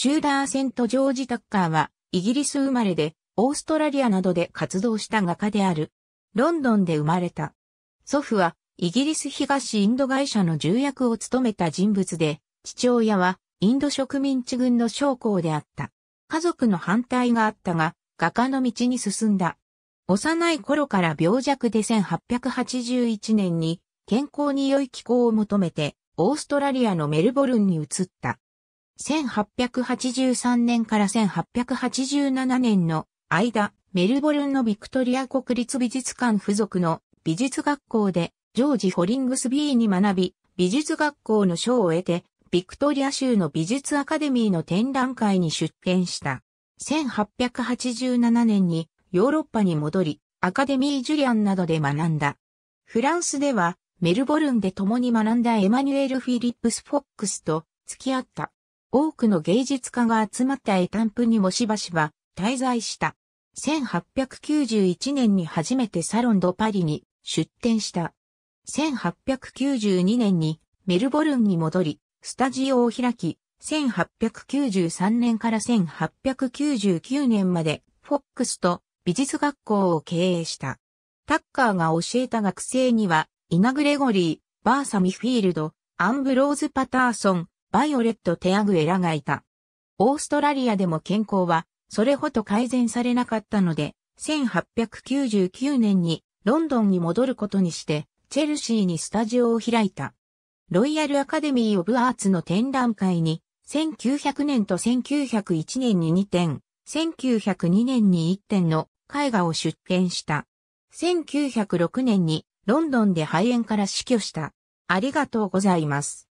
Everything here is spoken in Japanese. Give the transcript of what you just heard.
チューダーセント・ジョージ・タッカーは、イギリス生まれで、オーストラリアなどで活動した画家である。ロンドンで生まれた。祖父は、イギリス東インド会社の重役を務めた人物で、父親は、インド植民地軍の将校であった。家族の反対があったが、画家の道に進んだ。幼い頃から病弱で1881年に健康に良い気候を求めてオーストラリアのメルボルンに移った。1883年から1887年の間、メルボルンのビクトリア国立美術館付属の美術学校でジョージ・ホリングスビーに学び、美術学校の賞を得て、ビクトリア州の美術アカデミーの展覧会に出展した。1887年にヨーロッパに戻り、アカデミー・ジュリアンなどで学んだ。フランスでは、メルボルンで共に学んだエマニュエル・フィリップス・フォックスと付き合った。多くの芸術家が集まったエタンプにもしばしば滞在した。1891年に初めてサロンドパリに出展した。1892年にメルボルンに戻り、スタジオを開き、1893年から1899年までフォックスと美術学校を経営した。タッカーが教えた学生には、イナ・グレゴリー、バーサ・ミフィールド、アンブローズ・パターソン、バイオレット・テアグエラがいた。オーストラリアでも健康は、それほど改善されなかったので、1899年にロンドンに戻ることにして、チェルシーにスタジオを開いた。ロイヤルアカデミー・オブ・アーツの展覧会に、1900年と1901年に2点、1902年に1点の絵画を出展した。1906年にロンドンで肺炎から死去した。ありがとうございます。